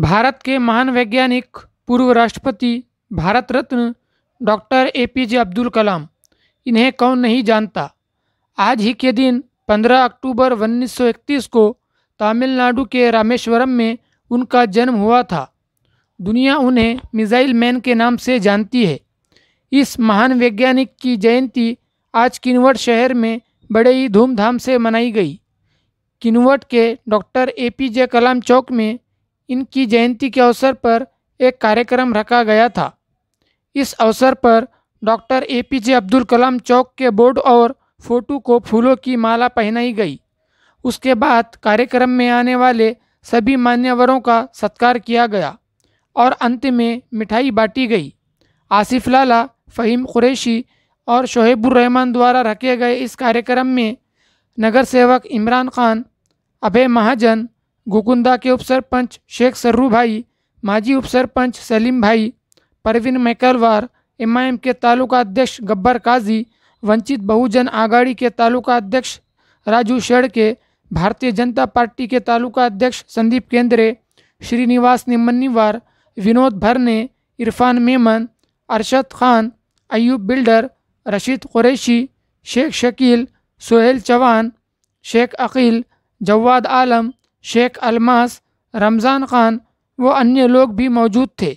भारत के महान वैज्ञानिक पूर्व राष्ट्रपति भारत रत्न doctor A P J Abdul Kalam इन्हें कौन नहीं जानता आज ही के दिन 15 अक्टूबर 1931 को तमिलनाडु के रामेश्वरम में उनका जन्म हुआ था दुनिया उन्हें मिज़ाइल मैन के नाम से जानती है इस महान वैज्ञानिक की जयंती आज किनवट शहर में बड़े ही धूमधाम से मनाई गई किनवट के डॉक्टर ए पी जे कलाम चौक में इनकी जयंती के अवसर पर एक कार्यक्रम रखा गया था इस अवसर पर doctor A P J Abdul Kalam चौक के बोर्ड और फोटो को फूलों की माला पहनाई गई उसके बाद कार्यक्रम में आने वाले सभी मान्यवरों का सत्कार किया गया और अंत में मिठाई बांटी गई आसिफ लाला फ़हीम कुरैशी और रहमान द्वारा रखे गए इस कार्यक्रम में नगर सेवक इमरान खान अभय महाजन गोकुंदा के उप सरपंच शेख सर्रू भाई माजी उप सरपंच सलीम भाई परवीन मैकलवार एमआईएम के तालुका अध्यक्ष गब्बर काजी वंचित बहुजन आघाड़ी के तालुका अध्यक्ष राजू शेड़के भारतीय जनता पार्टी के तालुका अध्यक्ष संदीप केंद्रे श्रीनिवास निमन्नीवार विनोद भरने इरफान मेमन अरशद खान अयूब बिल्डर रशीद कुरैशी शेख शकील सोहेल चौहान शेख अकील जवाद आलम शेख अलमास रमज़ान ख़ान व अन्य लोग भी मौजूद थे